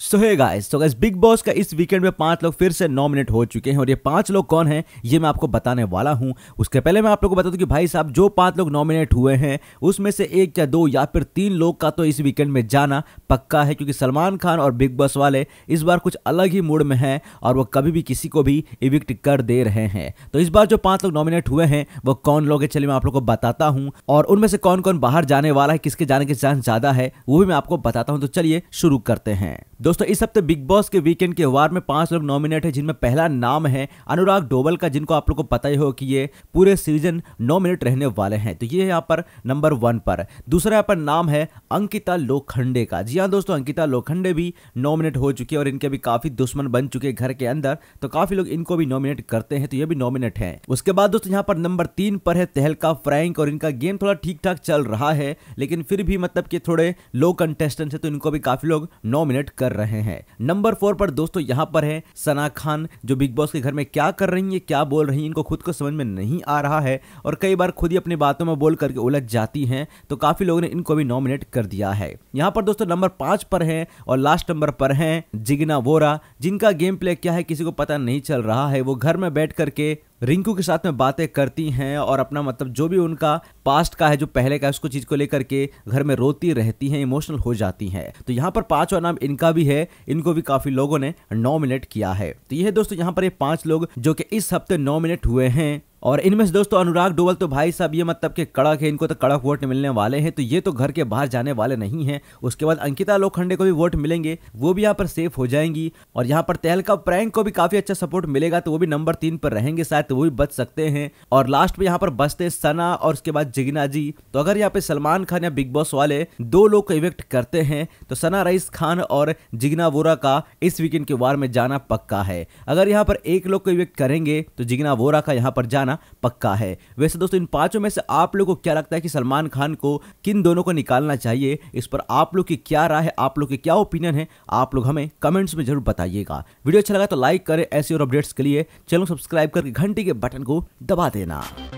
सो है गाइस तो guys big boss का इस वीकेंड में पांच लोग फिर से नॉमिनेट हो चुके हैं और ये पांच लोग कौन हैं ये मैं आपको बताने वाला हूं उसके पहले मैं आप लोगों को बता दूं कि भाई साहब जो पांच लोग नॉमिनेट हुए हैं उसमें से एक या दो या फिर तीन लोग का तो इस वीकेंड में जाना पक्का है क्योंकि सलमान खान और बिग बॉस वाले इस बार कुछ अलग ही मूड में हैं और वो कभी भी किसी को भी इविक्ट कर दे रहे हैं तो इस बार जो पांच लोग नॉमिनेट हुए हैं वो कौन लोग है चलिए मैं आप लोग को बताता हूँ और उनमें से कौन कौन बाहर जाने वाला है किसके जाने के चांस ज्यादा है वो भी मैं आपको बताता हूँ तो चलिए शुरू करते हैं दोस्तों इस हफ्ते बिग बॉस के वीकेंड के वार में पांच लोग नॉमिनेट है जिनमें पहला नाम है अनुराग डोबल का जिनको आप लोग को पता ही हो कि ये पूरे सीजन नॉमिनेट रहने वाले हैं तो ये यहाँ पर नंबर वन पर दूसरा यहाँ पर नाम है अंकिता लोखंडे का जी हाँ दोस्तों अंकिता लोखंडे भी नॉमिनेट हो चुकी है और इनके भी काफी दुश्मन बन चुके हैं घर के अंदर तो काफी लोग इनको भी नॉमिनेट करते हैं तो ये भी नॉमिनेट है उसके बाद दोस्तों यहाँ पर नंबर तीन पर है तहलका फ्रैंक और इनका गेम थोड़ा ठीक ठाक चल रहा है लेकिन फिर भी मतलब कि थोड़े लो कंटेस्टेंट है तो इनको भी काफी लोग नॉमिनेट कर रहे हैं नंबर फोर पर दोस्तों यहाँ पर है सना खान जो बिग बॉस के घर में क्या कर रही है क्या बोल रही है इनको खुद को समझ में नहीं आ रहा है और कई बार खुद ही अपनी बातों में बोल करके उलझ जाती हैं तो काफी लोगों ने इनको भी नॉमिनेट कर दिया है यहाँ पर दोस्तों नंबर पांच पर है और लास्ट नंबर पर है जिगना वोरा जिनका गेम प्ले क्या है किसी को पता नहीं चल रहा है वो घर में बैठ करके रिंकू के साथ में बातें करती हैं और अपना मतलब जो भी उनका पास्ट का है जो पहले का है उसको चीज को लेकर के घर में रोती रहती हैं इमोशनल हो जाती हैं तो यहाँ पर पांचवा नाम इनका भी है इनको भी काफी लोगों ने नॉमिनेट किया है तो ये दोस्तों यहाँ पर ये पांच लोग जो कि इस हफ्ते नॉमिनेट हुए हैं और इनमें से दोस्तों अनुराग डोवल तो भाई साहब ये मतलब के कड़क है इनको तो कड़क वोट मिलने वाले हैं तो ये तो घर के बाहर जाने वाले नहीं हैं उसके बाद अंकिता लोखंडे को भी वोट मिलेंगे वो भी यहाँ पर सेफ हो जाएंगी और यहाँ पर तहलका प्रैंक को भी काफी अच्छा सपोर्ट मिलेगा तो वो भी नंबर तीन पर रहेंगे शायद तो वो भी बच सकते हैं और लास्ट में यहाँ पर बचते सना और उसके बाद जिगना जी तो अगर यहाँ पे सलमान खान या बिग बॉस वाले दो लोग को इवेक्ट करते हैं तो सना रईस खान और जिगना वोरा का इस वीकेंड के वार में जाना पक्का है अगर यहाँ पर एक लोग को इवेक्ट करेंगे तो जिगना वोरा का यहाँ पर जाना जाना पक्का है वैसे दोस्तों इन पांचों में से आप लोगों को क्या लगता है कि सलमान खान को किन दोनों को निकालना चाहिए इस पर आप लोग की क्या राय है आप लोग की क्या ओपिनियन है आप लोग हमें कमेंट्स में जरूर बताइएगा वीडियो अच्छा लगा तो लाइक करें ऐसे और अपडेट्स के लिए चैनल सब्सक्राइब करके घंटी के बटन को दबा देना